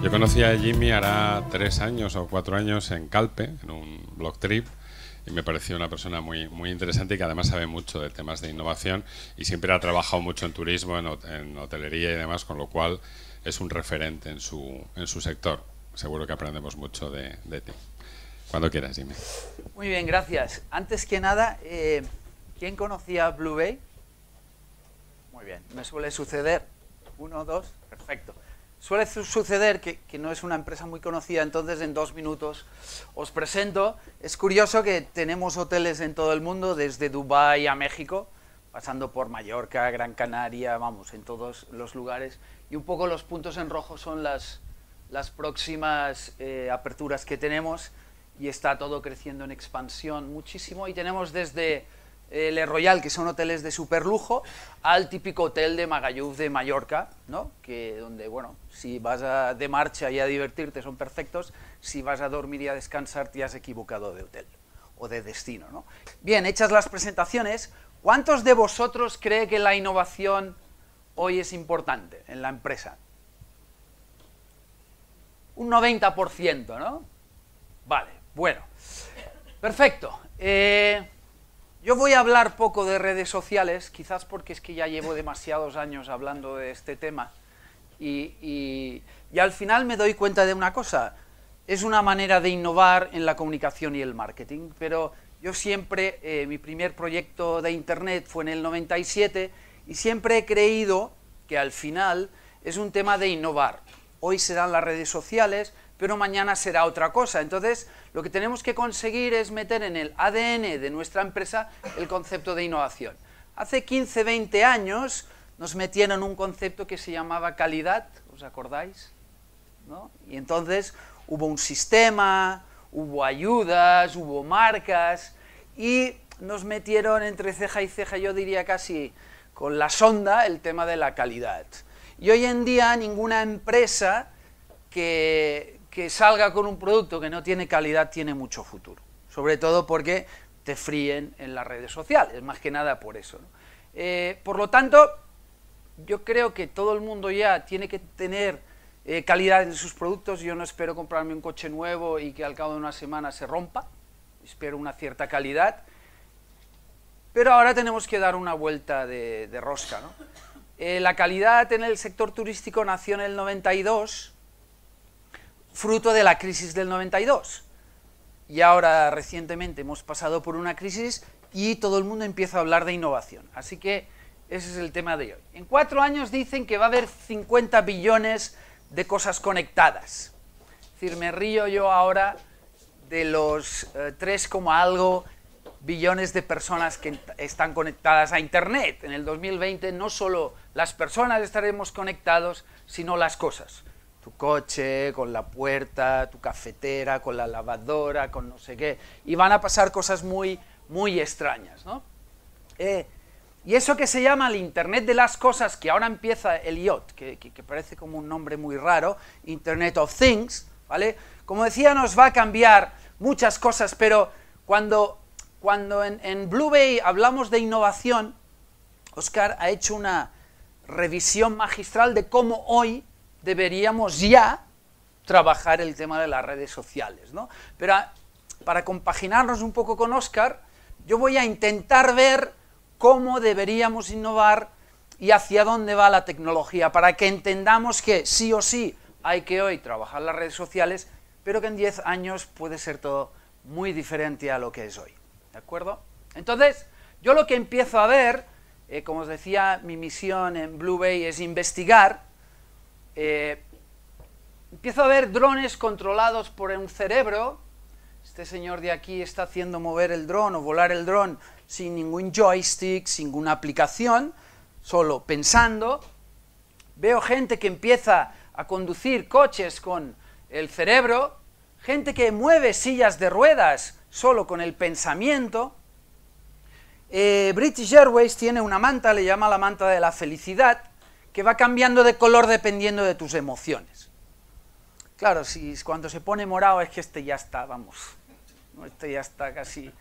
Yo conocí a Jimmy hará tres años o cuatro años en Calpe, en un blog trip, y me pareció una persona muy, muy interesante y que además sabe mucho de temas de innovación y siempre ha trabajado mucho en turismo, en, hotelería y demás, con lo cual es un referente en su, su sector. Seguro que aprendemos mucho de, de ti. Cuando quieras, Jimmy. Muy bien, gracias. Antes que nada, eh, ¿quién conocía Blue Bay? Muy bien, me suele suceder. Uno, dos, perfecto suele suceder que, no es una empresa muy conocida, entonces en dos minutos os presento. Es curioso que tenemos hoteles en todo el mundo, desde Dubái a México, pasando por Mallorca, Gran Canaria, vamos, en todos los lugares. Y un poco los puntos en rojo son las, las próximas eh, aperturas que tenemos y está todo creciendo en expansión muchísimo y tenemos desde el Royal, que son hoteles de super lujo, al típico hotel de Magalluf de Mallorca, ¿no? Que donde, bueno, si vas a, de marcha y a divertirte son perfectos, si vas a dormir y a descansar te has equivocado de hotel o de destino, ¿no? Bien, hechas las presentaciones, ¿cuántos de vosotros cree que la innovación hoy es importante en la empresa? Un 90%, ¿no? Vale, bueno. Perfecto. Eh, yo voy a hablar poco de redes sociales, quizás porque es que ya llevo demasiados años hablando de este tema. Y, al final me doy cuenta de una cosa, es una manera de innovar en la comunicación y el marketing, pero yo siempre, eh, mi primer proyecto de Internet fue en el 97 y siempre he creído que al final es un tema de innovar. Hoy serán las redes sociales, pero mañana será otra cosa. Entonces, lo que tenemos que conseguir es meter en el ADN de nuestra empresa el concepto de innovación. Hace 15, 20 años nos metieron un concepto que se llamaba calidad, ¿os acordáis? ¿No? Y entonces hubo un sistema, hubo ayudas, hubo marcas y nos metieron entre ceja y ceja, yo diría casi con la sonda, el tema de la calidad. Y hoy en día ninguna empresa que, que salga con un producto que no tiene calidad tiene mucho futuro, sobre todo porque te fríen en las redes sociales, más que nada por eso. Eh, por lo tanto, yo creo que todo el mundo ya tiene que tener eh, calidad en sus productos, yo no espero comprarme un coche nuevo y que al cabo de una semana se rompa, espero una cierta calidad, pero ahora tenemos que dar una vuelta de, rosca. Eh, la calidad en el sector turístico nació en el 92, fruto de la crisis del 92. Y ahora recientemente hemos pasado por una crisis y todo el mundo empieza a hablar de innovación. Así que ese es el tema de hoy. En cuatro años dicen que va a haber 50 billones de cosas conectadas. Es decir, me río yo ahora de los eh, tres 3, algo billones de personas que están conectadas a Internet. En el 2020 no solo las personas estaremos conectados, sino las cosas coche, con la puerta, tu cafetera, con la lavadora, con no sé qué. Y van a pasar cosas muy, muy extrañas, ¿no? Eh, y eso que se llama el Internet de las Cosas, que ahora empieza el IOT, que, parece como un nombre muy raro, Internet of Things, ¿vale? Como decía, nos va a cambiar muchas cosas, pero cuando, cuando en Blue Bay hablamos de innovación, Oscar ha hecho una revisión magistral de cómo hoy deberíamos ya trabajar el tema de las redes sociales. ¿no? Pero ah, para compaginarnos un poco con Oscar, yo voy a intentar ver cómo deberíamos innovar y hacia dónde va la tecnología, para que entendamos que sí o sí hay que hoy trabajar las redes sociales, pero que en 10 años puede ser todo muy diferente a lo que es hoy. ¿De acuerdo? Entonces, yo lo que empiezo a ver, eh, como os decía, mi misión en Blue Bay es investigar, eh, empiezo a ver drones controlados por un cerebro. Este señor de aquí está haciendo mover el dron o volar el dron sin ningún joystick, sin ninguna aplicación, solo pensando. Veo gente que empieza a conducir coches con el cerebro, gente que mueve sillas de ruedas solo con el pensamiento. Eh, British Airways tiene una manta, le llama la manta de la felicidad, que va cambiando de color dependiendo de tus emociones. Claro, si cuando se pone morado es que este ya está, vamos, este ya está casi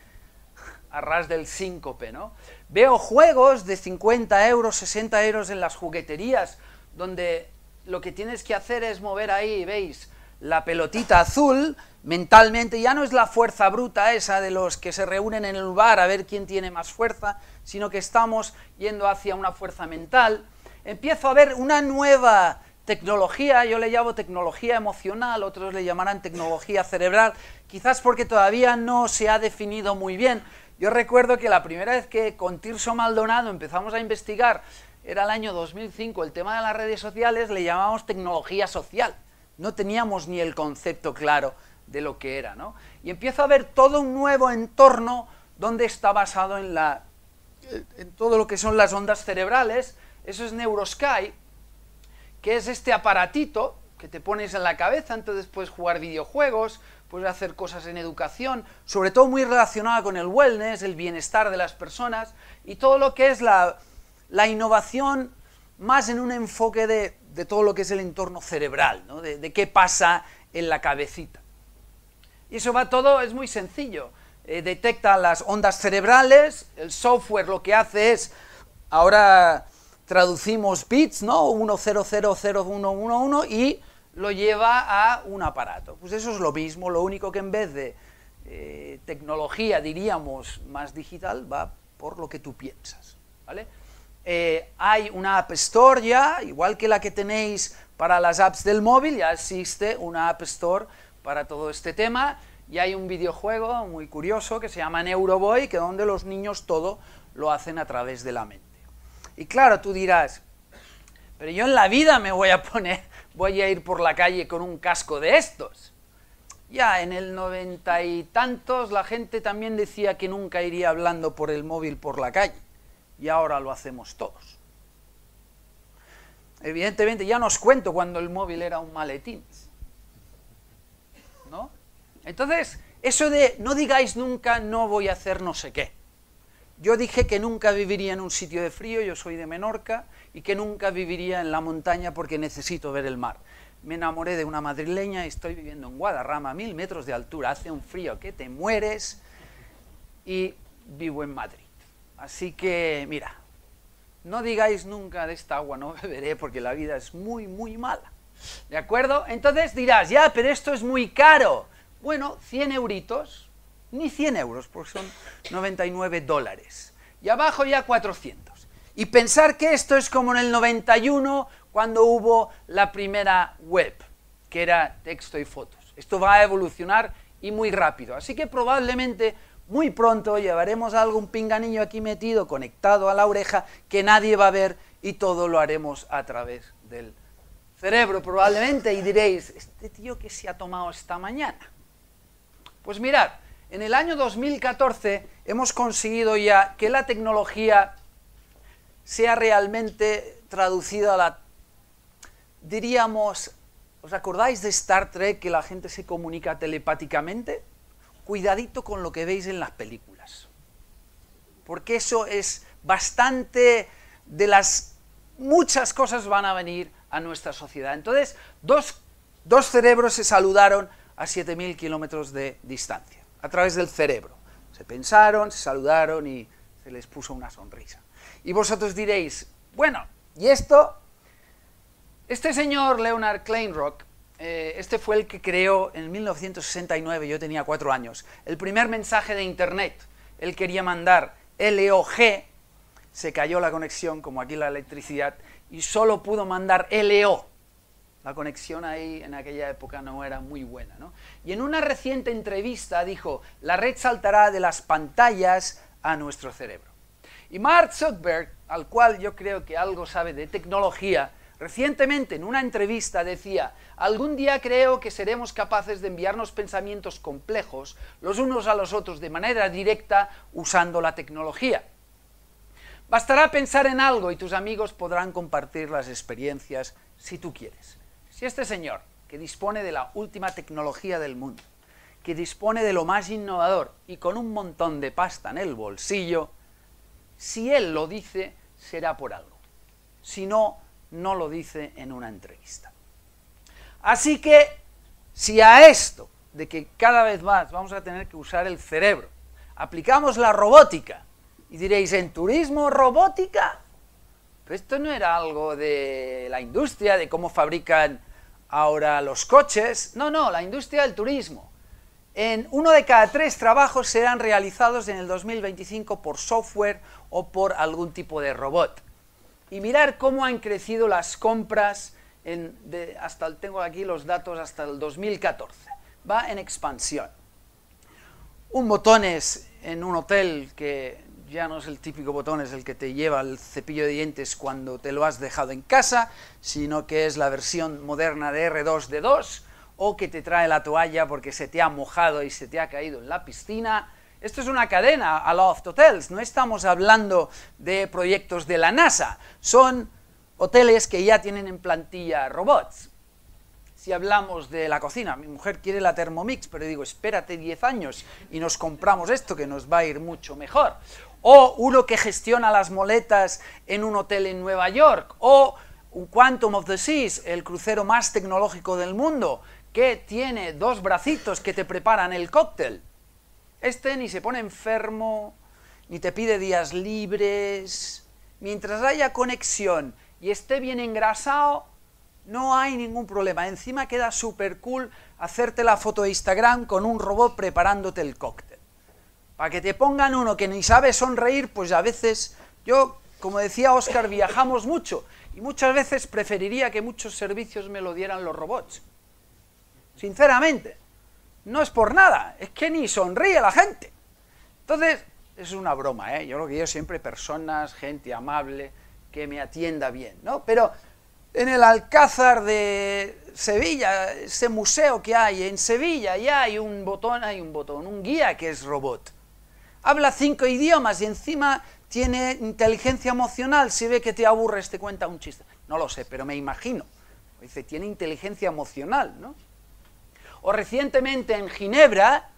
a ras del síncope, ¿no? Veo juegos de 50 euros, 60 euros en las jugueterías, donde lo que tienes que hacer es mover ahí, ¿veis? La pelotita azul, mentalmente, ya no es la fuerza bruta esa de los que se reúnen en el bar a ver quién tiene más fuerza, sino que estamos yendo hacia una fuerza mental, empiezo a ver una nueva tecnología, yo le llamo tecnología emocional, otros le llamarán tecnología cerebral, quizás porque todavía no se ha definido muy bien. Yo recuerdo que la primera vez que con Tirso Maldonado empezamos a investigar, era el año 2005, el tema de las redes sociales le llamamos tecnología social. No teníamos ni el concepto claro de lo que era, ¿no? Y empiezo a ver todo un nuevo entorno donde está basado en todo lo que son las ondas cerebrales, eso es Neurosky, que es este aparatito que te pones en la cabeza, entonces puedes jugar videojuegos, puedes hacer cosas en educación, sobre todo muy relacionada con el wellness, el bienestar de las personas y todo lo que es la, innovación más en un enfoque de, todo lo que es el entorno cerebral, de, qué pasa en la cabecita. Y eso va todo, es muy sencillo. Eh, detecta las ondas cerebrales, el software lo que hace es, ahora traducimos bits, ¿no? 1000111 y lo lleva a un aparato. Pues eso es lo mismo, lo único que en vez de eh, tecnología, diríamos, más digital, va por lo que tú piensas, ¿vale? Eh, hay una App Store ya, igual que la que tenéis para las apps del móvil, ya existe una App Store para todo este tema, y hay un videojuego muy curioso que se llama Neuroboy, que donde los niños todo lo hacen a través de la mente. Y claro, tú dirás, pero yo en la vida me voy a poner, voy a ir por la calle con un casco de estos. Ya en el noventa y tantos la gente también decía que nunca iría hablando por el móvil por la calle. Y ahora lo hacemos todos. Evidentemente ya nos cuento cuando el móvil era un maletín. ¿No? Entonces, eso de no digáis nunca no voy a hacer no sé qué. Yo dije que nunca viviría en un sitio de frío, yo soy de Menorca, y que nunca viviría en la montaña porque necesito ver el mar. Me enamoré de una madrileña y estoy viviendo en Guadarrama, a mil metros de altura, hace un frío que te mueres y vivo en Madrid. Así que, mira, no digáis nunca de esta agua no beberé porque la vida es muy, muy mala. ¿De acuerdo? Entonces dirás, ya, pero esto es muy caro. Bueno, 100 euritos, ni 100 euros, porque son 99 dólares. Y abajo ya 400. Y pensar que esto es como en el 91, cuando hubo la primera web, que era texto y fotos. Esto va a evolucionar y muy rápido. Así que probablemente muy pronto llevaremos algún pinganillo aquí metido, conectado a la oreja, que nadie va a ver y todo lo haremos a través del cerebro probablemente y diréis, este tío que se ha tomado esta mañana. Pues mirad, en el año 2014 hemos conseguido ya que la tecnología sea realmente traducida a la, diríamos, ¿os acordáis de Star Trek que la gente se comunica telepáticamente? Cuidadito con lo que veis en las películas, porque eso es bastante de las muchas cosas van a venir a nuestra sociedad. Entonces, dos, dos cerebros se saludaron a 7.000 kilómetros de distancia a través del cerebro. Se pensaron, se saludaron y se les puso una sonrisa. Y vosotros diréis, bueno, ¿y esto? Este señor Leonard Kleinrock, eh, este fue el que creó en 1969, yo tenía cuatro años, el primer mensaje de Internet. Él quería mandar LOG, se cayó la conexión, como aquí la electricidad, y solo pudo mandar LO. La conexión ahí en aquella época no era muy buena. ¿no? Y en una reciente entrevista dijo, la red saltará de las pantallas a nuestro cerebro. Y Mark Zuckerberg, al cual yo creo que algo sabe de tecnología, recientemente en una entrevista decía, algún día creo que seremos capaces de enviarnos pensamientos complejos los unos a los otros de manera directa usando la tecnología. Bastará pensar en algo y tus amigos podrán compartir las experiencias si tú quieres. Si este señor, que dispone de la última tecnología del mundo, que dispone de lo más innovador y con un montón de pasta en el bolsillo, si él lo dice, será por algo. Si no, no lo dice en una entrevista. Así que, si a esto, de que cada vez más vamos a tener que usar el cerebro, aplicamos la robótica, y diréis, ¿en turismo robótica? Pero esto no era algo de la industria, de cómo fabrican ahora los coches, no, no, la industria del turismo. En uno de cada tres trabajos serán realizados en el 2025 por software o por algún tipo de robot. Y mirar cómo han crecido las compras, en, tengo aquí los datos hasta el 2014, va en expansión. Un botones en un hotel que ya no es el típico botón, es el que te lleva el cepillo de dientes cuando te lo has dejado en casa, sino que es la versión moderna de R2D2 o que te trae la toalla porque se te ha mojado y se te ha caído en la piscina. Esto es una cadena, a Aloft Hotels, no estamos hablando de proyectos de la NASA, son hoteles que ya tienen en plantilla robots. Si hablamos de la cocina, mi mujer quiere la Thermomix, pero digo, espérate 10 años y nos compramos esto que nos va a ir mucho mejor o uno que gestiona las moletas en un hotel en Nueva York, o un Quantum of the Seas, el crucero más tecnológico del mundo, que tiene dos bracitos que te preparan el cóctel. Este ni se pone enfermo, ni te pide días libres. Mientras haya conexión y esté bien engrasado, no hay ningún problema. Encima queda súper cool hacerte la foto de Instagram con un robot preparándote el cóctel. Para que te pongan uno que ni sabe sonreír, pues a veces yo, como decía Oscar, viajamos mucho y muchas veces preferiría que muchos servicios me lo dieran los robots. Sinceramente, no es por nada, es que ni sonríe la gente. Entonces, es una broma, ¿eh? Yo lo que yo siempre personas, gente amable, que me atienda bien, ¿no? Pero en el Alcázar de Sevilla, ese museo que hay en Sevilla, ya hay un botón, hay un botón, un guía que es robot habla cinco idiomas y encima tiene inteligencia emocional, si ve que te aburres te cuenta un chiste. No lo sé, pero me imagino. Dice, tiene inteligencia emocional, ¿no? O recientemente en Ginebra,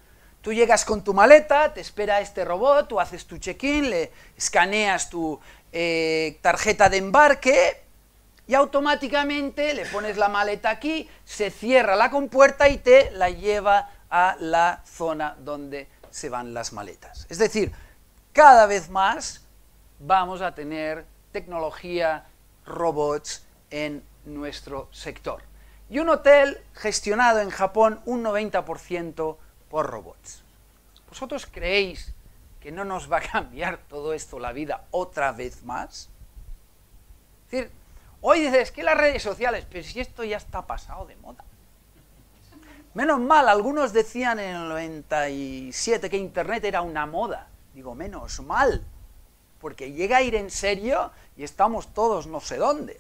tú llegas con tu maleta, te espera este robot, tú haces tu check-in, le escaneas tu eh, tarjeta de embarque y automáticamente le pones la maleta aquí, se cierra la compuerta y te la lleva a la zona donde se van las maletas. Es decir, cada vez más vamos a tener tecnología, robots en nuestro sector. Y un hotel gestionado en Japón un 90% por robots. ¿Vosotros creéis que no nos va a cambiar todo esto la vida otra vez más? Es decir, hoy dices que las redes sociales, pero si esto ya está pasado de moda. Menos mal, algunos decían en el 97 que Internet era una moda. Digo, menos mal, porque llega a ir en serio y estamos todos no sé dónde.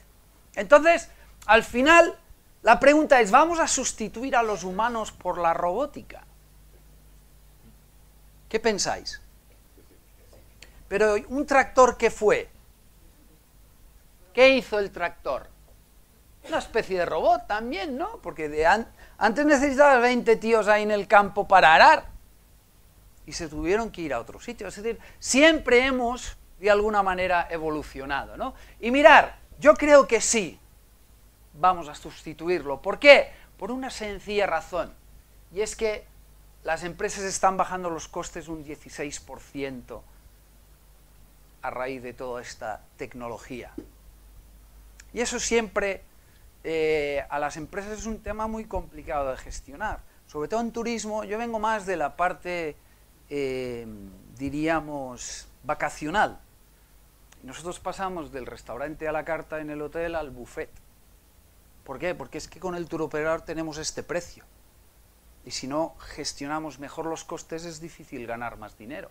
Entonces, al final, la pregunta es, ¿vamos a sustituir a los humanos por la robótica? ¿Qué pensáis? Pero un tractor, ¿qué fue? ¿Qué hizo el tractor? Una especie de robot también, ¿no? Porque de antes antes necesitabas 20 tíos ahí en el campo para arar y se tuvieron que ir a otro sitio. Es decir, siempre hemos de alguna manera evolucionado, ¿no? Y mirar, yo creo que sí, vamos a sustituirlo. ¿Por qué? Por una sencilla razón, y es que las empresas están bajando los costes un 16% a raíz de toda esta tecnología. Y eso siempre eh, a las empresas es un tema muy complicado de gestionar. Sobre todo en turismo, yo vengo más de la parte, eh, diríamos, vacacional. Nosotros pasamos del restaurante a la carta en el hotel al buffet. ¿Por qué? Porque es que con el operador tenemos este precio. Y si no gestionamos mejor los costes es difícil ganar más dinero.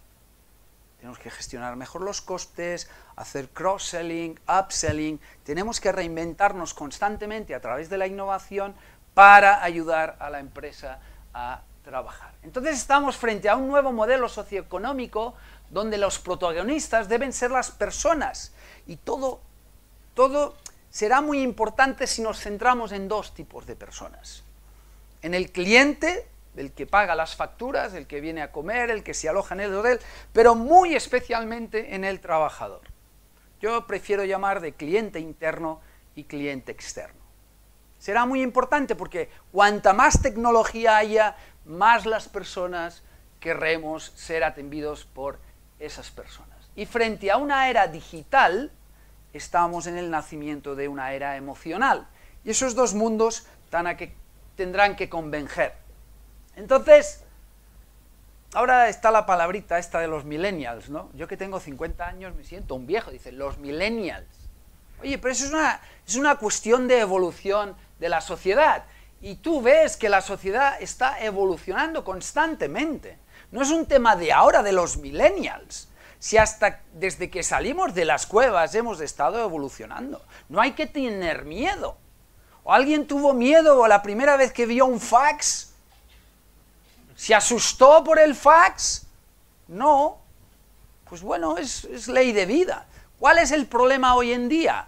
Tenemos que gestionar mejor los costes, hacer cross-selling, upselling. Tenemos que reinventarnos constantemente a través de la innovación para ayudar a la empresa a trabajar. Entonces estamos frente a un nuevo modelo socioeconómico donde los protagonistas deben ser las personas y todo, todo será muy importante si nos centramos en dos tipos de personas. En el cliente el que paga las facturas, el que viene a comer, el que se aloja en el hotel, pero muy especialmente en el trabajador. Yo prefiero llamar de cliente interno y cliente externo. Será muy importante porque cuanta más tecnología haya, más las personas querremos ser atendidos por esas personas. Y frente a una era digital, estamos en el nacimiento de una era emocional. Y esos dos mundos que tendrán que convenger. Entonces, ahora está la palabrita esta de los millennials, ¿no? Yo que tengo 50 años me siento un viejo, Dice los millennials. Oye, pero eso es una, es una cuestión de evolución de la sociedad. Y tú ves que la sociedad está evolucionando constantemente. No es un tema de ahora, de los millennials. Si hasta desde que salimos de las cuevas hemos estado evolucionando. No hay que tener miedo. O alguien tuvo miedo o la primera vez que vio un fax ¿Se asustó por el fax? No. Pues bueno, es, ley de vida. ¿Cuál es el problema hoy en día?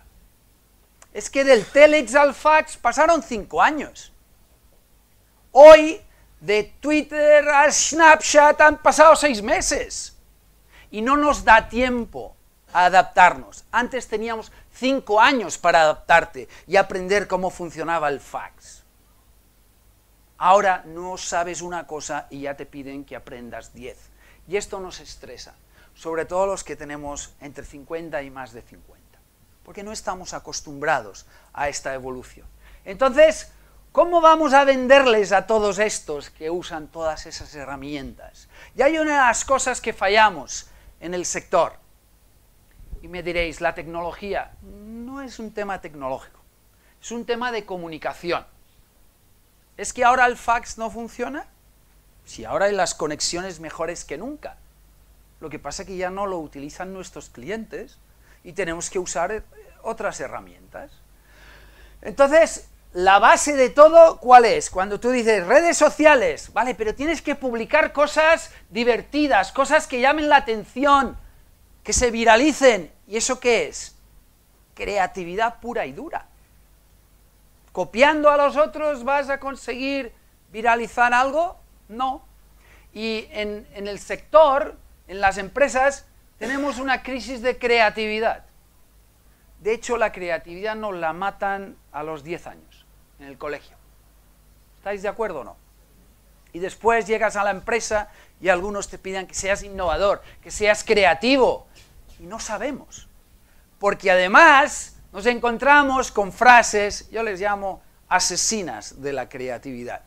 Es que del telex al fax pasaron cinco años. Hoy, de Twitter a Snapchat han pasado seis meses. Y no nos da tiempo a adaptarnos. Antes teníamos cinco años para adaptarte y aprender cómo funcionaba el fax. Ahora no sabes una cosa y ya te piden que aprendas 10. Y esto nos estresa, sobre todo los que tenemos entre 50 y más de 50, porque no estamos acostumbrados a esta evolución. Entonces, ¿Cómo vamos a venderles a todos estos que usan todas esas herramientas? Y hay una de las cosas que fallamos en el sector. Y me diréis, la tecnología no es un tema tecnológico, es un tema de comunicación. ¿Es que ahora el fax no funciona? Si ahora hay las conexiones mejores que nunca. Lo que pasa es que ya no lo utilizan nuestros clientes y tenemos que usar eh, otras herramientas. Entonces, la base de todo, ¿cuál es? Cuando tú dices redes sociales, vale, pero tienes que publicar cosas divertidas, cosas que llamen la atención, que se viralicen. ¿Y eso qué es? Creatividad pura y dura copiando a los otros vas a conseguir viralizar algo? No. Y en, el sector, en las empresas, tenemos una crisis de creatividad. De hecho, la creatividad nos la matan a los 10 años, en el colegio. ¿Estáis de acuerdo o no? Y después llegas a la empresa y algunos te piden que seas innovador, que seas creativo. Y no sabemos. Porque además nos encontramos con frases, yo les llamo asesinas de la creatividad.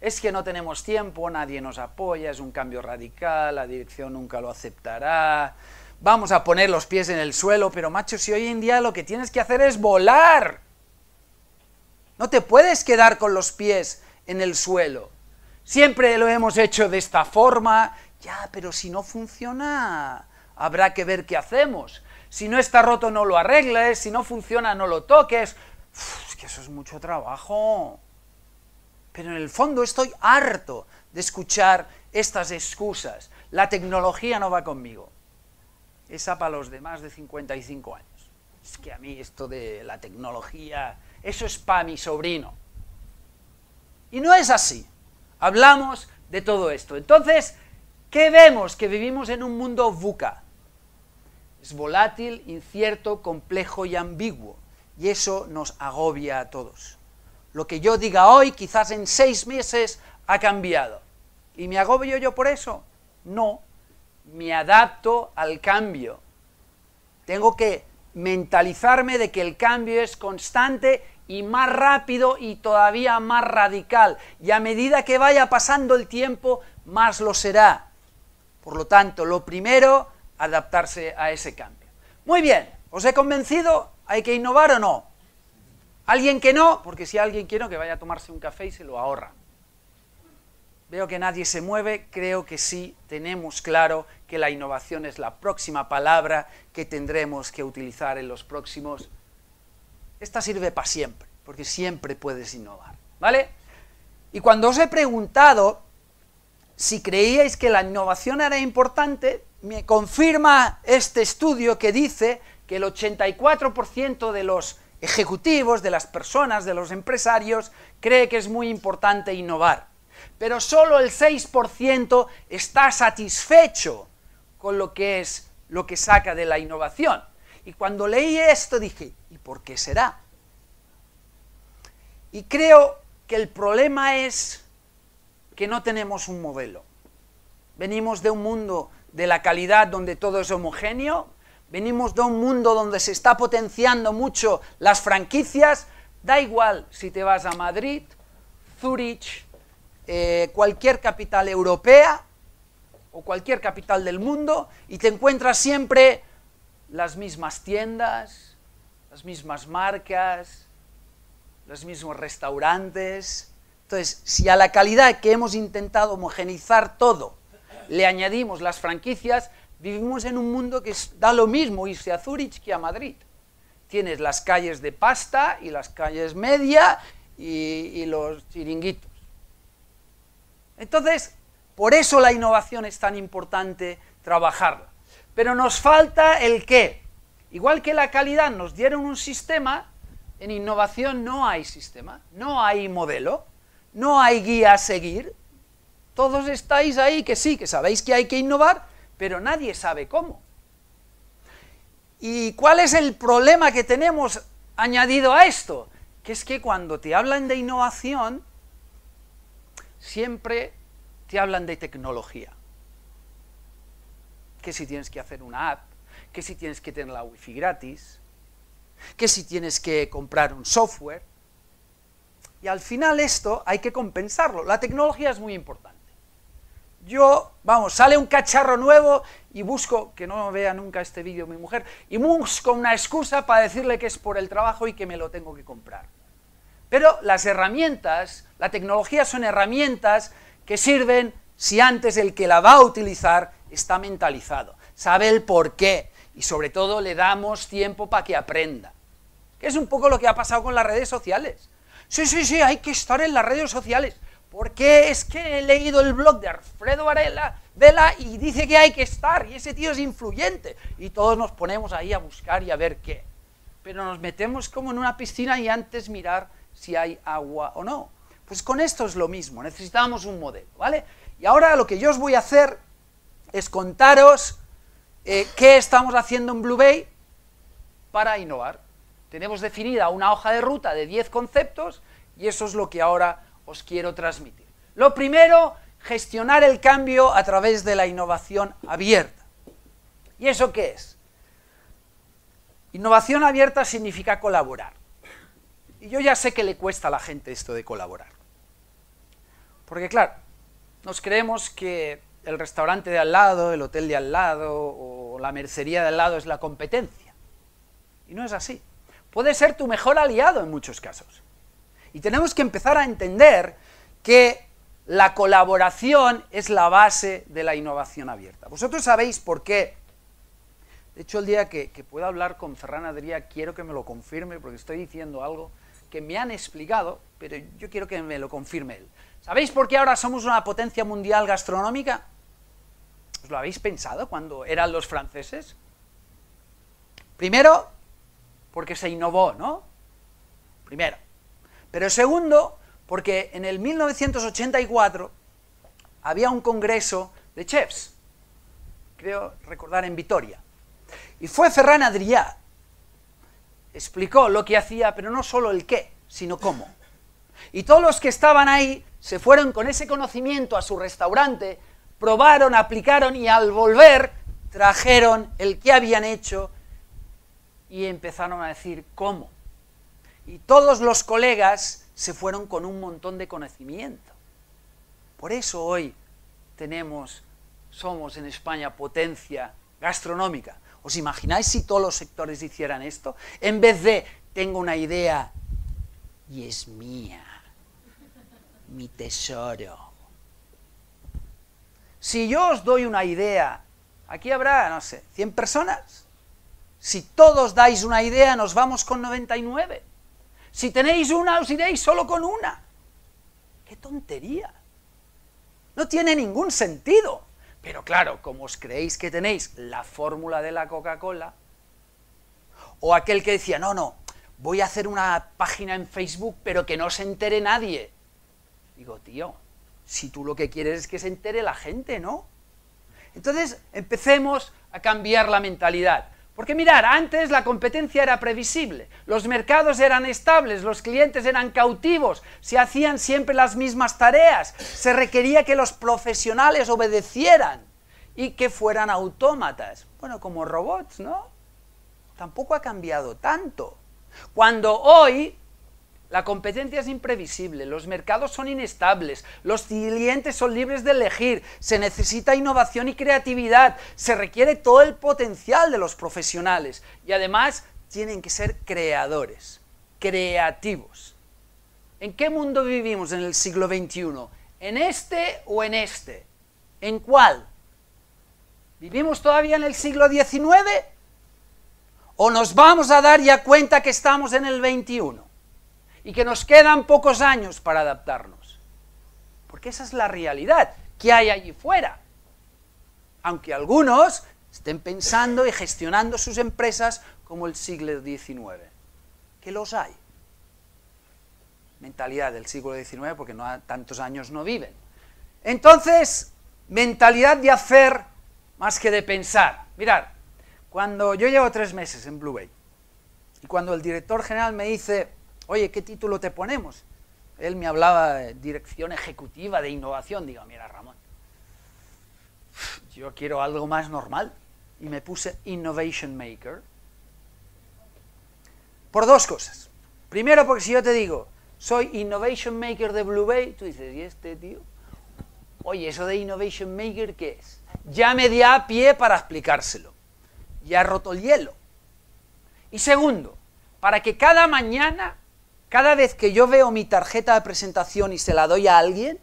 Es que no tenemos tiempo, nadie nos apoya, es un cambio radical, la dirección nunca lo aceptará, vamos a poner los pies en el suelo, pero macho, si hoy en día lo que tienes que hacer es volar. No te puedes quedar con los pies en el suelo. Siempre lo hemos hecho de esta forma, ya, pero si no funciona, habrá que ver qué hacemos. Si no está roto, no lo arregles. Si no funciona, no lo toques. es que eso es mucho trabajo. Pero en el fondo estoy harto de escuchar estas excusas. La tecnología no va conmigo. Esa para los de más de 55 años. Es que a mí esto de la tecnología, eso es para mi sobrino. Y no es así. Hablamos de todo esto. Entonces, ¿qué vemos? Que vivimos en un mundo buca. Es volátil, incierto, complejo y ambiguo. Y eso nos agobia a todos. Lo que yo diga hoy, quizás en seis meses, ha cambiado. ¿Y me agobio yo por eso? No. Me adapto al cambio. Tengo que mentalizarme de que el cambio es constante y más rápido y todavía más radical. Y a medida que vaya pasando el tiempo, más lo será. Por lo tanto, lo primero adaptarse a ese cambio. Muy bien, ¿os he convencido? ¿Hay que innovar o no? ¿Alguien que no? Porque si alguien quiere que vaya a tomarse un café y se lo ahorra. Veo que nadie se mueve, creo que sí tenemos claro que la innovación es la próxima palabra que tendremos que utilizar en los próximos... Esta sirve para siempre, porque siempre puedes innovar, ¿vale? Y cuando os he preguntado si creíais que la innovación era importante, me confirma este estudio que dice que el 84% de los ejecutivos, de las personas, de los empresarios, cree que es muy importante innovar. Pero solo el 6% está satisfecho con lo que es lo que saca de la innovación. Y cuando leí esto dije, ¿y por qué será? Y creo que el problema es que no tenemos un modelo. Venimos de un mundo de la calidad donde todo es homogéneo, venimos de un mundo donde se está potenciando mucho las franquicias, da igual si te vas a Madrid, Zurich, eh, cualquier capital europea o cualquier capital del mundo y te encuentras siempre las mismas tiendas, las mismas marcas, los mismos restaurantes. Entonces, si a la calidad que hemos intentado homogenizar todo, le añadimos las franquicias, vivimos en un mundo que da lo mismo irse a Zurich que a Madrid. Tienes las calles de pasta y las calles media y, y los chiringuitos. Entonces, por eso la innovación es tan importante trabajarla. Pero nos falta el qué. Igual que la calidad nos dieron un sistema, en innovación no hay sistema, no hay modelo, no hay guía a seguir, todos estáis ahí que sí, que sabéis que hay que innovar, pero nadie sabe cómo. ¿Y cuál es el problema que tenemos añadido a esto? Que es que cuando te hablan de innovación, siempre te hablan de tecnología. Que si tienes que hacer una app, que si tienes que tener la wifi gratis, que si tienes que comprar un software. Y al final esto hay que compensarlo. La tecnología es muy importante yo, vamos, sale un cacharro nuevo y busco, que no vea nunca este vídeo mi mujer, y busco una excusa para decirle que es por el trabajo y que me lo tengo que comprar. Pero las herramientas, la tecnología son herramientas que sirven si antes el que la va a utilizar está mentalizado, sabe el por qué y sobre todo le damos tiempo para que aprenda. Que es un poco lo que ha pasado con las redes sociales. Sí, sí, sí, hay que estar en las redes sociales. Porque es que he leído el blog de Alfredo Vela y dice que hay que estar, y ese tío es influyente. Y todos nos ponemos ahí a buscar y a ver qué. Pero nos metemos como en una piscina y antes mirar si hay agua o no. Pues con esto es lo mismo, necesitamos un modelo, ¿vale? Y ahora lo que yo os voy a hacer es contaros eh, qué estamos haciendo en Blue Bay para innovar. Tenemos definida una hoja de ruta de 10 conceptos y eso es lo que ahora os quiero transmitir. Lo primero, gestionar el cambio a través de la innovación abierta. ¿Y eso qué es? Innovación abierta significa colaborar. Y yo ya sé que le cuesta a la gente esto de colaborar. Porque claro, nos creemos que el restaurante de al lado, el hotel de al lado o la mercería de al lado es la competencia. Y no es así. Puede ser tu mejor aliado en muchos casos. Y tenemos que empezar a entender que la colaboración es la base de la innovación abierta. Vosotros sabéis por qué. De hecho, el día que, pueda hablar con Ferran Adrià, quiero que me lo confirme, porque estoy diciendo algo que me han explicado, pero yo quiero que me lo confirme él. ¿Sabéis por qué ahora somos una potencia mundial gastronómica? ¿Os lo habéis pensado cuando eran los franceses? Primero, porque se innovó, ¿no? Primero. Pero segundo, porque en el 1984 había un congreso de chefs, creo recordar en Vitoria, y fue Ferran Adrià, explicó lo que hacía, pero no solo el qué, sino cómo. Y todos los que estaban ahí se fueron con ese conocimiento a su restaurante, probaron, aplicaron y al volver trajeron el que habían hecho y empezaron a decir cómo. Y todos los colegas se fueron con un montón de conocimiento. Por eso hoy tenemos, somos en España potencia gastronómica. ¿Os imagináis si todos los sectores hicieran esto? En vez de, tengo una idea y es mía, mi tesoro. Si yo os doy una idea, aquí habrá, no sé, 100 personas. Si todos dais una idea, nos vamos con 99. Si tenéis una, os iréis solo con una. ¡Qué tontería! No tiene ningún sentido. Pero claro, como os creéis que tenéis la fórmula de la Coca-Cola, o aquel que decía, no, no, voy a hacer una página en Facebook, pero que no se entere nadie. Digo, tío, si tú lo que quieres es que se entere la gente, ¿no? Entonces, empecemos a cambiar la mentalidad. Porque mirar, antes la competencia era previsible, los mercados eran estables, los clientes eran cautivos, se hacían siempre las mismas tareas, se requería que los profesionales obedecieran y que fueran autómatas, bueno, como robots, ¿no? Tampoco ha cambiado tanto. Cuando hoy la competencia es imprevisible, los mercados son inestables, los clientes son libres de elegir, se necesita innovación y creatividad, se requiere todo el potencial de los profesionales y además tienen que ser creadores, creativos. ¿En qué mundo vivimos en el siglo XXI? ¿En este o en este? ¿En cuál? ¿Vivimos todavía en el siglo XIX? ¿O nos vamos a dar ya cuenta que estamos en el XXI? y que nos quedan pocos años para adaptarnos. Porque esa es la realidad que hay allí fuera. Aunque algunos estén pensando y gestionando sus empresas como el siglo XIX, que los hay. Mentalidad del siglo XIX porque no, tantos años no viven. Entonces, mentalidad de hacer más que de pensar. Mirad, cuando yo llevo tres meses en Blue Bay y cuando el director general me dice, oye, ¿qué título te ponemos? Él me hablaba de dirección ejecutiva de innovación. Digo, mira, Ramón, yo quiero algo más normal. Y me puse Innovation Maker. Por dos cosas. Primero, porque si yo te digo, soy Innovation Maker de Blue Bay, tú dices, ¿y este tío? Oye, ¿eso de Innovation Maker qué es? Ya me di a pie para explicárselo. Ya roto el hielo. Y segundo, para que cada mañana cada vez que yo veo mi tarjeta de presentación y se la doy a alguien,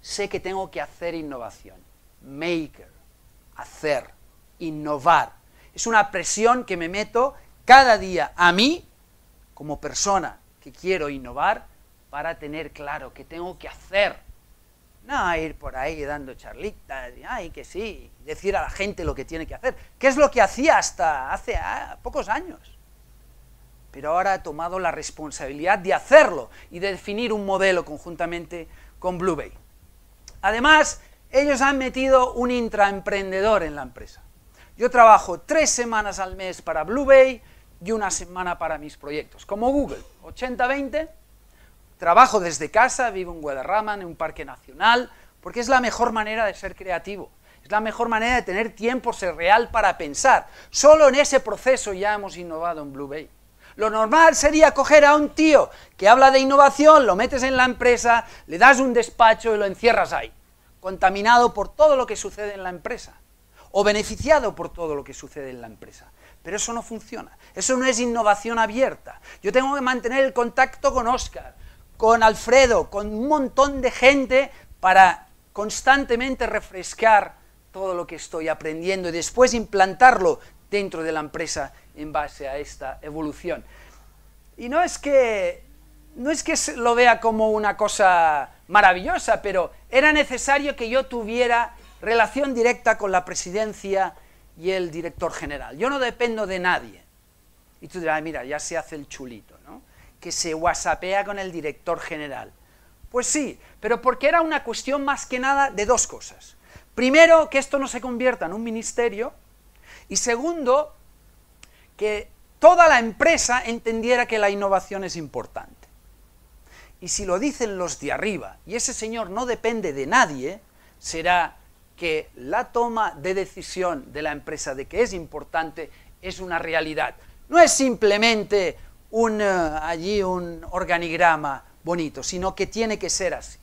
sé que tengo que hacer innovación. Maker, hacer, innovar. Es una presión que me meto cada día a mí como persona que quiero innovar para tener claro que tengo que hacer. No ir por ahí dando charlitas, ay, que sí, decir a la gente lo que tiene que hacer. ¿Qué es lo que hacía hasta hace ah, pocos años? pero ahora ha tomado la responsabilidad de hacerlo y de definir un modelo conjuntamente con Blue Bay. Además, ellos han metido un intraemprendedor en la empresa. Yo trabajo tres semanas al mes para Blue Bay y una semana para mis proyectos, como Google, 80-20. Trabajo desde casa, vivo en Guadarrama, en un parque nacional, porque es la mejor manera de ser creativo. Es la mejor manera de tener tiempo ser real para pensar. Solo en ese proceso ya hemos innovado en Blue Bay. Lo normal sería coger a un tío que habla de innovación, lo metes en la empresa, le das un despacho y lo encierras ahí, contaminado por todo lo que sucede en la empresa o beneficiado por todo lo que sucede en la empresa. Pero eso no funciona, eso no es innovación abierta. Yo tengo que mantener el contacto con Oscar, con Alfredo, con un montón de gente para constantemente refrescar todo lo que estoy aprendiendo y después implantarlo dentro de la empresa en base a esta evolución. Y no es que no es que lo vea como una cosa maravillosa, pero era necesario que yo tuviera relación directa con la presidencia y el director general. Yo no dependo de nadie. Y tú dirás, mira, ya se hace el chulito, ¿no? Que se whatsappea con el director general. Pues sí, pero porque era una cuestión más que nada de dos cosas. Primero, que esto no se convierta en un ministerio. Y segundo, que toda la empresa entendiera que la innovación es importante. Y si lo dicen los de arriba, y ese señor no depende de nadie, será que la toma de decisión de la empresa de que es importante es una realidad. No es simplemente un, eh, allí un organigrama bonito, sino que tiene que ser así.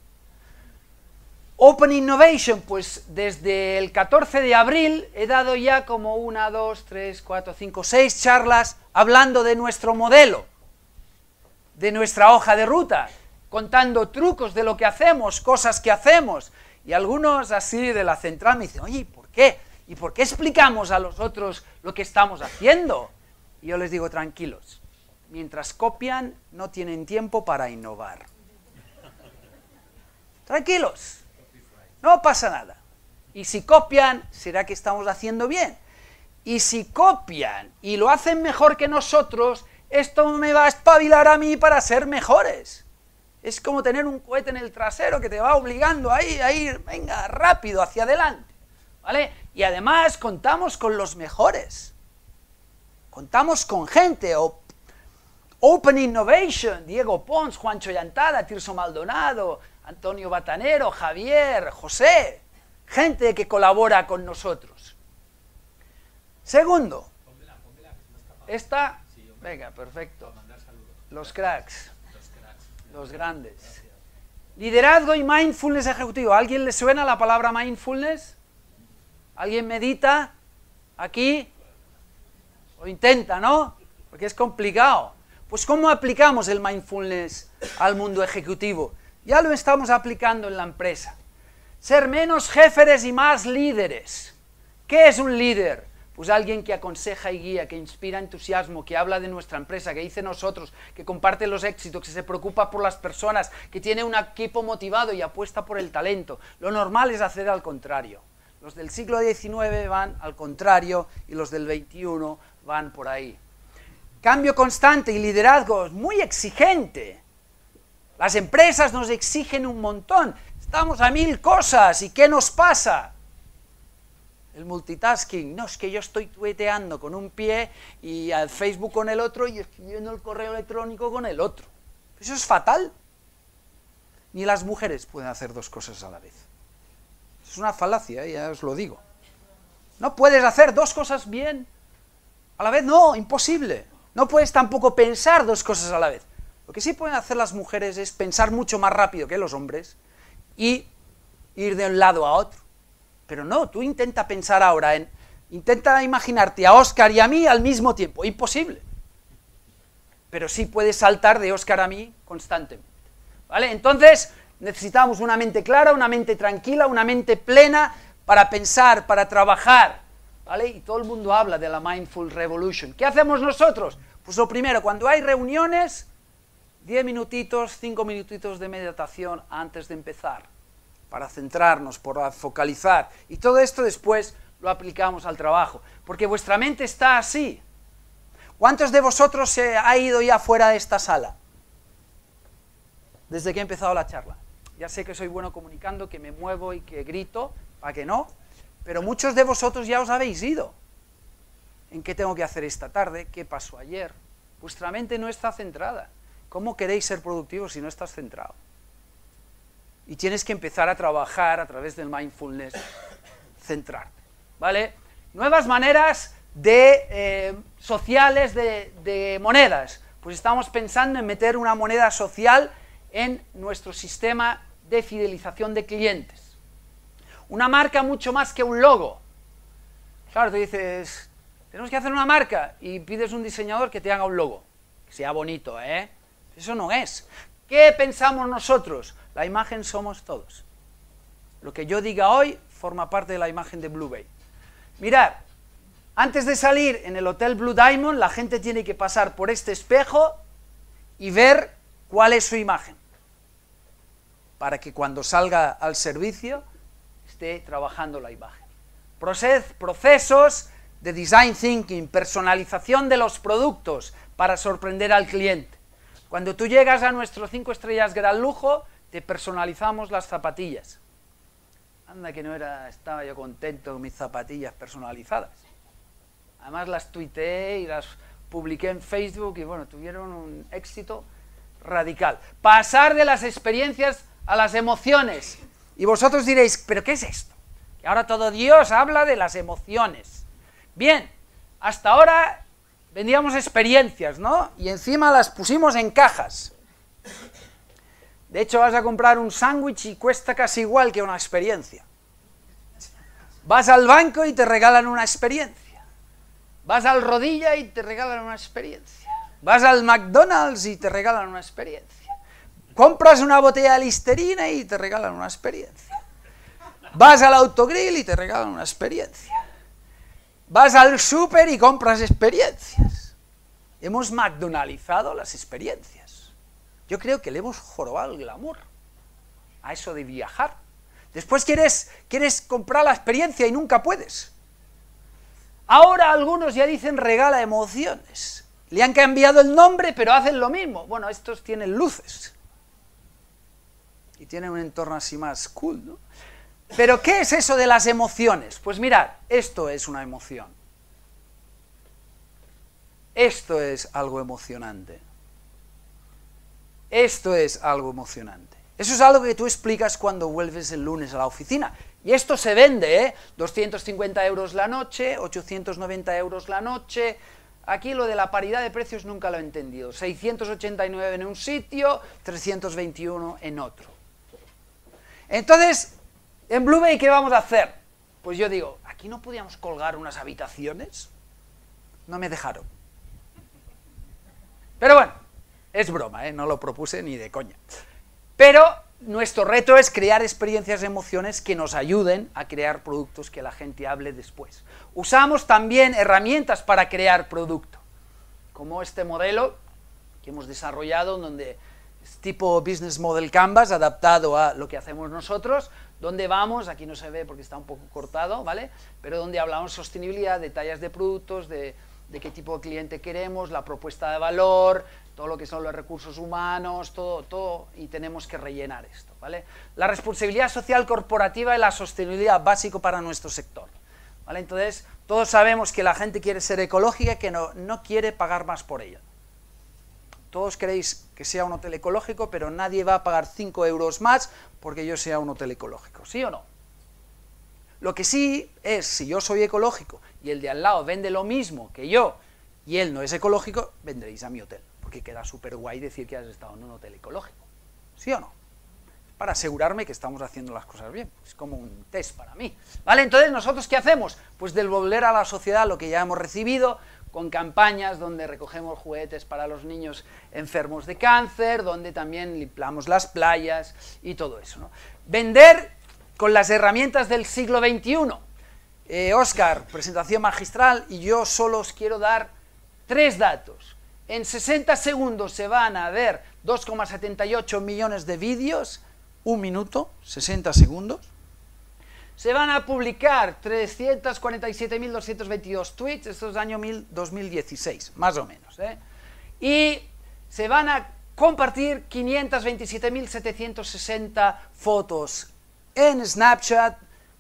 Open Innovation, pues desde el 14 de abril he dado ya como una, dos, tres, cuatro, cinco, seis charlas hablando de nuestro modelo, de nuestra hoja de ruta, contando trucos de lo que hacemos, cosas que hacemos. Y algunos así de la central me dicen, oye, ¿por qué? ¿Y por qué explicamos a los otros lo que estamos haciendo? Y yo les digo, tranquilos, mientras copian no tienen tiempo para innovar. Tranquilos, no pasa nada. Y si copian, será que estamos haciendo bien. Y si copian y lo hacen mejor que nosotros, esto me va a espabilar a mí para ser mejores. Es como tener un cohete en el trasero que te va obligando ahí a ir, venga, rápido hacia adelante. ¿Vale? Y además contamos con los mejores. Contamos con gente, Open Innovation, Diego Pons, Juancho Llantada, Tirso Maldonado, Antonio Batanero, Javier, José, gente que colabora con nosotros. Segundo, esta, venga, perfecto, los cracks, los grandes. Liderazgo y mindfulness ejecutivo. alguien le suena la palabra mindfulness? ¿Alguien medita aquí? O intenta, ¿no? Porque es complicado. Pues ¿cómo aplicamos el mindfulness al mundo ejecutivo? Ya lo estamos aplicando en la empresa. Ser menos jefes y más líderes. ¿Qué es un líder? Pues alguien que aconseja y guía, que inspira entusiasmo, que habla de nuestra empresa, que dice nosotros, que comparte los éxitos, que se preocupa por las personas, que tiene un equipo motivado y apuesta por el talento. Lo normal es hacer al contrario. Los del siglo XIX van al contrario y los del XXI van por ahí. Cambio constante y liderazgo muy exigente. Las empresas nos exigen un montón. Estamos a mil cosas. ¿Y qué nos pasa? El multitasking, no, es que yo estoy tueteando con un pie y al Facebook con el otro y escribiendo el correo electrónico con el otro. Eso es fatal. Ni las mujeres pueden hacer dos cosas a la vez. Es una falacia, ¿eh? ya os lo digo. No puedes hacer dos cosas bien. A la vez no, imposible. No puedes tampoco pensar dos cosas a la vez. Lo que sí pueden hacer las mujeres es pensar mucho más rápido que los hombres y ir de un lado a otro. Pero no, tú intenta pensar ahora en, intenta imaginarte a Oscar y a mí al mismo tiempo, imposible. Pero sí puedes saltar de Oscar a mí constantemente. ¿Vale? Entonces, necesitamos una mente clara, una mente tranquila, una mente plena para pensar, para trabajar. ¿Vale? Y todo el mundo habla de la Mindful Revolution. ¿Qué hacemos nosotros? Pues lo primero, cuando hay reuniones, Diez minutitos, cinco minutitos de meditación antes de empezar, para centrarnos, para focalizar. Y todo esto después lo aplicamos al trabajo, porque vuestra mente está así. ¿Cuántos de vosotros se ha ido ya fuera de esta sala? Desde que he empezado la charla. Ya sé que soy bueno comunicando, que me muevo y que grito, para que no, pero muchos de vosotros ya os habéis ido. ¿En qué tengo que hacer esta tarde? ¿Qué pasó ayer? Vuestra mente no está centrada. ¿Cómo queréis ser productivos si no estás centrado? Y tienes que empezar a trabajar a través del mindfulness, centrarte, ¿vale? Nuevas maneras de, eh, sociales de, monedas. Pues estamos pensando en meter una moneda social en nuestro sistema de fidelización de clientes. Una marca mucho más que un logo. Claro, tú dices, tenemos que hacer una marca y pides un diseñador que te haga un logo, que sea bonito, ¿eh? Eso no es. ¿Qué pensamos nosotros? La imagen somos todos. Lo que yo diga hoy forma parte de la imagen de Blue Bay. Mirad, antes de salir en el Hotel Blue Diamond, la gente tiene que pasar por este espejo y ver cuál es su imagen, para que cuando salga al servicio esté trabajando la imagen. procesos de design thinking, personalización de los productos para sorprender al cliente. Cuando tú llegas a nuestro cinco estrellas gran lujo, te personalizamos las zapatillas. Anda que no era, estaba yo contento con mis zapatillas personalizadas. Además las tuiteé y las publiqué en Facebook y bueno, tuvieron un éxito radical. Pasar de las experiencias a las emociones. Y vosotros diréis, ¿pero qué es esto? Que ahora todo Dios habla de las emociones. Bien, hasta ahora vendíamos experiencias, ¿no? Y encima las pusimos en cajas. De hecho, vas a comprar un sándwich y cuesta casi igual que una experiencia. Vas al banco y te regalan una experiencia. Vas al rodilla y te regalan una experiencia. Vas al McDonald's y te regalan una experiencia. Compras una botella de listerina y te regalan una experiencia. Vas al autogrill y te regalan una experiencia. Vas al súper y compras experiencias. Hemos McDonaldizado las experiencias. Yo creo que le hemos jorobado el glamour a eso de viajar. Después quieres, quieres comprar la experiencia y nunca puedes. Ahora algunos ya dicen regala emociones. Le han cambiado el nombre, pero hacen lo mismo. Bueno, estos tienen luces. Y tienen un entorno así más cool, ¿no? ¿Pero qué es eso de las emociones? Pues mirad, esto es una emoción. Esto es algo emocionante. Esto es algo emocionante. Eso es algo que tú explicas cuando vuelves el lunes a la oficina. Y esto se vende, ¿eh? 250 euros la noche, 890 euros la noche. Aquí lo de la paridad de precios nunca lo he entendido. 689 en un sitio, 321 en otro. Entonces, en Blue Bay, ¿qué vamos a hacer? Pues yo digo, ¿aquí no podíamos colgar unas habitaciones? No me dejaron. Pero bueno, es broma, ¿eh? no lo propuse ni de coña. Pero nuestro reto es crear experiencias, emociones que nos ayuden a crear productos que la gente hable después. Usamos también herramientas para crear producto, como este modelo que hemos desarrollado, donde es tipo Business Model Canvas, adaptado a lo que hacemos nosotros, ¿Dónde vamos? Aquí no se ve porque está un poco cortado, ¿vale? Pero donde hablamos sostenibilidad, detalles de productos, de, qué tipo de cliente queremos, la propuesta de valor, todo lo que son los recursos humanos, todo, todo, y tenemos que rellenar esto, ¿vale? La responsabilidad social corporativa y la sostenibilidad básico para nuestro sector, ¿vale? Entonces, todos sabemos que la gente quiere ser ecológica y que no, no quiere pagar más por ello. Todos queréis que sea un hotel ecológico, pero nadie va a pagar 5 euros más porque yo sea un hotel ecológico, ¿sí o no? Lo que sí es, si yo soy ecológico y el de al lado vende lo mismo que yo y él no es ecológico, vendréis a mi hotel, porque queda súper guay decir que has estado en un hotel ecológico, ¿sí o no? Para asegurarme que estamos haciendo las cosas bien, es como un test para mí, ¿vale? Entonces, ¿nosotros qué hacemos? Pues devolver a la sociedad lo que ya hemos recibido, con campañas donde recogemos juguetes para los niños enfermos de cáncer, donde también limpiamos las playas y todo eso. Vender con las herramientas del siglo XXI. Oscar, eh, presentación magistral, y yo solo os quiero dar tres datos. En 60 segundos se van a ver 2,78 millones de vídeos, un minuto, 60 segundos, se van a publicar 347.222 tweets, esto es año 2016, más o menos. ¿eh? Y se van a compartir 527.760 fotos en Snapchat,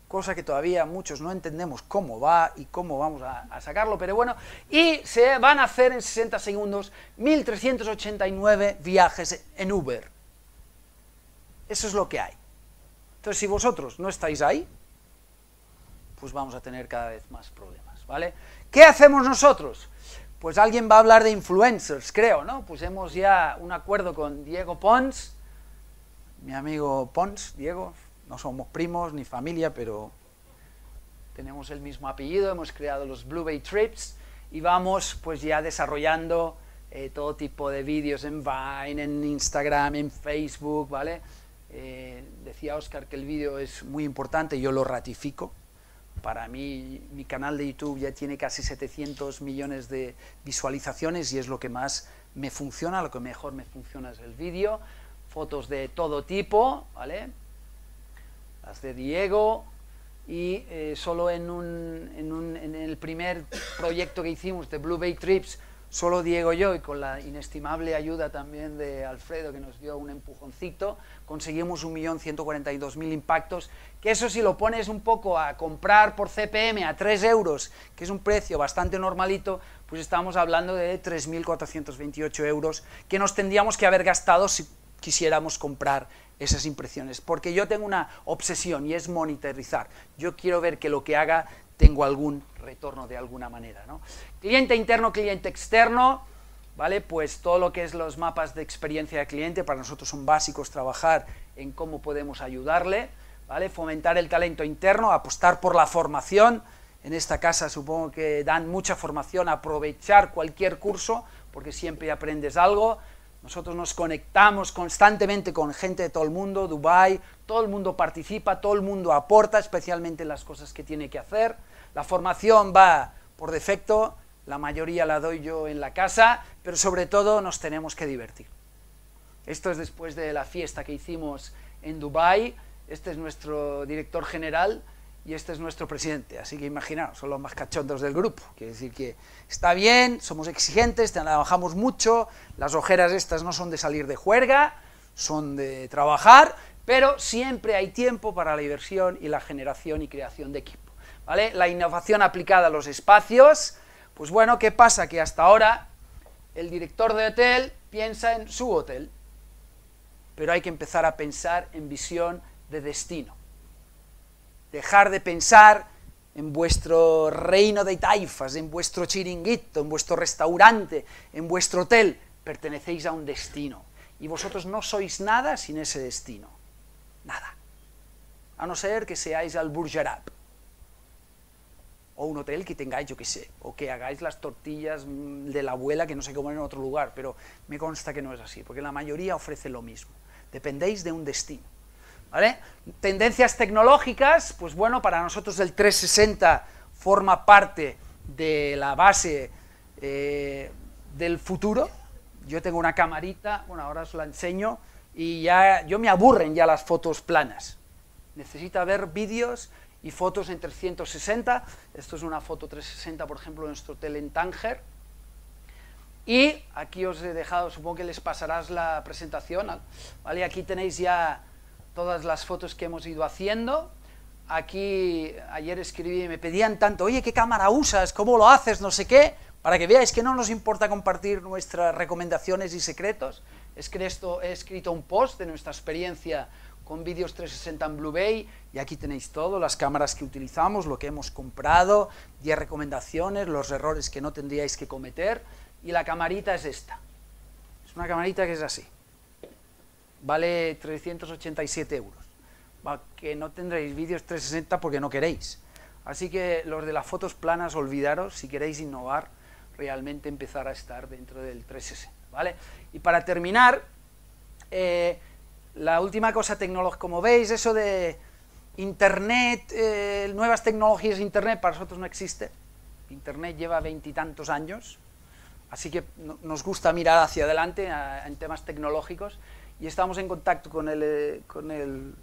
cosa que todavía muchos no entendemos cómo va y cómo vamos a sacarlo, pero bueno, y se van a hacer en 60 segundos 1.389 viajes en Uber. Eso es lo que hay. Entonces, si vosotros no estáis ahí, pues vamos a tener cada vez más problemas, ¿vale? ¿Qué hacemos nosotros? Pues alguien va a hablar de influencers, creo, ¿no? Pues hemos ya un acuerdo con Diego Pons, mi amigo Pons, Diego, no somos primos ni familia, pero tenemos el mismo apellido, hemos creado los Blue Bay Trips y vamos pues ya desarrollando eh, todo tipo de vídeos en Vine, en Instagram, en Facebook, ¿vale? Eh, decía Oscar que el vídeo es muy importante, yo lo ratifico, para mí, mi canal de YouTube ya tiene casi 700 millones de visualizaciones y es lo que más me funciona, lo que mejor me funciona es el vídeo. Fotos de todo tipo, ¿vale? Las de Diego, y eh, solo en, un, en, un, en, el primer proyecto que hicimos de Blue Bay Trips solo Diego y yo, y con la inestimable ayuda también de Alfredo, que nos dio un empujoncito, conseguimos 1.142.000 impactos, que eso si lo pones un poco a comprar por CPM a 3 euros, que es un precio bastante normalito, pues estamos hablando de 3.428 euros que nos tendríamos que haber gastado si quisiéramos comprar esas impresiones, porque yo tengo una obsesión y es monitorizar. Yo quiero ver que lo que haga tengo algún retorno de alguna manera. ¿no? Cliente interno, cliente externo, ¿vale? Pues todo lo que es los mapas de experiencia de cliente, para nosotros son básicos trabajar en cómo podemos ayudarle, ¿vale? Fomentar el talento interno, apostar por la formación, en esta casa supongo que dan mucha formación, aprovechar cualquier curso, porque siempre aprendes algo. Nosotros nos conectamos constantemente con gente de todo el mundo, Dubai, todo el mundo participa, todo el mundo aporta, especialmente las cosas que tiene que hacer. La formación va por defecto, la mayoría la doy yo en la casa, pero sobre todo nos tenemos que divertir. Esto es después de la fiesta que hicimos en Dubai. Este es nuestro director general y este es nuestro presidente. Así que imaginaos, son los más cachondos del grupo. Quiere decir que está bien, somos exigentes, trabajamos mucho, las ojeras estas no son de salir de juerga, son de trabajar, pero siempre hay tiempo para la diversión y la generación y creación de equipo. ¿vale? La innovación aplicada a los espacios, pues bueno, ¿qué pasa? Que hasta ahora el director de hotel piensa en su hotel, pero hay que empezar a pensar en visión de destino. Dejar de pensar en vuestro reino de taifas, en vuestro chiringuito, en vuestro restaurante, en vuestro hotel. Pertenecéis a un destino. Y vosotros no sois nada sin ese destino. Nada. A no ser que seáis al o un hotel que tengáis, yo qué sé, o que hagáis las tortillas mm, de la abuela que no sé cómo en otro lugar, pero me consta que no es así, porque la mayoría ofrece lo mismo. Dependéis de un destino. ¿Vale? Tendencias tecnológicas, pues bueno, para nosotros el 360 forma parte de la base eh, del futuro. Yo tengo una camarita, bueno, ahora os la enseño, y ya yo me aburren ya las fotos planas. Necesita ver vídeos y fotos en 360. Esto es una foto 360, por ejemplo, de nuestro hotel en Tánger. Y aquí os he dejado, supongo que les pasarás la presentación, ¿vale? Aquí tenéis ya todas las fotos que hemos ido haciendo. Aquí ayer escribí, me pedían tanto, oye, ¿qué cámara usas? ¿Cómo lo haces? No sé qué. Para que veáis que no nos importa compartir nuestras recomendaciones y secretos. Es que esto, he escrito un post de nuestra experiencia con vídeos 360 en Blu-ray y aquí tenéis todo, las cámaras que utilizamos, lo que hemos comprado, 10 recomendaciones, los errores que no tendríais que cometer y la camarita es esta. Es una camarita que es así. Vale 387 euros. que no tendréis vídeos 360 porque no queréis. Así que los de las fotos planas, olvidaros, si queréis innovar, realmente empezar a estar dentro del 360. ¿vale? Y para terminar, eh, la última cosa tecnológica, como veis, eso de Internet, eh, nuevas tecnologías de Internet, para nosotros no existe. Internet lleva veintitantos años, así que nos gusta mirar hacia adelante en temas tecnológicos y estamos en contacto con el, eh, con el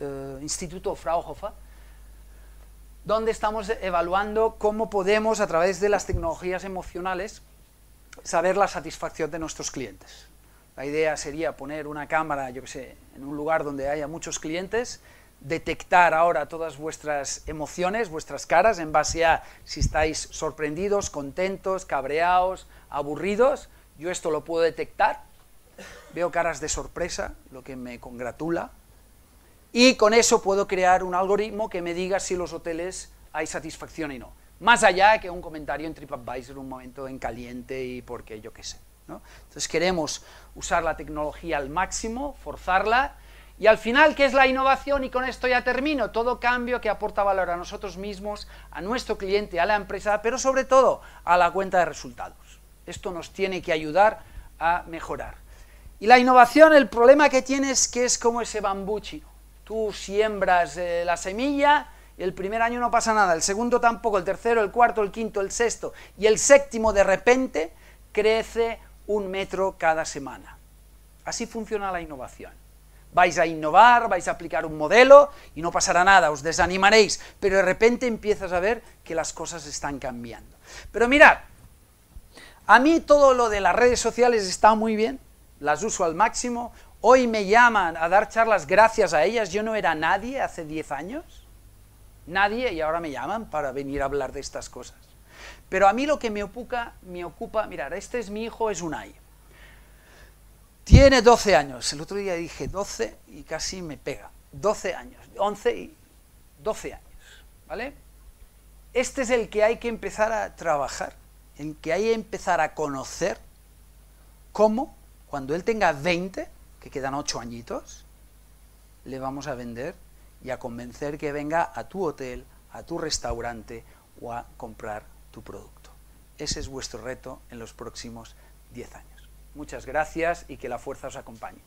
eh, Instituto Fraunhofer, donde estamos evaluando cómo podemos, a través de las tecnologías emocionales, saber la satisfacción de nuestros clientes. La idea sería poner una cámara, yo qué sé, en un lugar donde haya muchos clientes, detectar ahora todas vuestras emociones, vuestras caras, en base a si estáis sorprendidos, contentos, cabreados, aburridos. Yo esto lo puedo detectar. Veo caras de sorpresa, lo que me congratula. Y con eso puedo crear un algoritmo que me diga si los hoteles hay satisfacción y no. Más allá que un comentario en TripAdvisor un momento en caliente y porque yo qué sé. Entonces queremos usar la tecnología al máximo, forzarla, y al final, ¿qué es la innovación? Y con esto ya termino, todo cambio que aporta valor a nosotros mismos, a nuestro cliente, a la empresa, pero sobre todo a la cuenta de resultados. Esto nos tiene que ayudar a mejorar. Y la innovación, el problema que tiene es que es como ese bambú Tú siembras eh, la semilla, el primer año no pasa nada, el segundo tampoco, el tercero, el cuarto, el quinto, el sexto y el séptimo de repente crece un metro cada semana. Así funciona la innovación. Vais a innovar, vais a aplicar un modelo y no pasará nada, os desanimaréis, pero de repente empiezas a ver que las cosas están cambiando. Pero mirad, a mí todo lo de las redes sociales está muy bien, las uso al máximo, hoy me llaman a dar charlas gracias a ellas, yo no era nadie hace 10 años, nadie, y ahora me llaman para venir a hablar de estas cosas. Pero a mí lo que me ocupa, me ocupa, mirar, este es mi hijo, es un Unai. Tiene 12 años. El otro día dije 12 y casi me pega. 12 años. 11 y 12 años. ¿Vale? Este es el que hay que empezar a trabajar, el que hay que empezar a conocer cómo, cuando él tenga 20, que quedan 8 añitos, le vamos a vender y a convencer que venga a tu hotel, a tu restaurante o a comprar producto. Ese es vuestro reto en los próximos 10 años. Muchas gracias y que la fuerza os acompañe.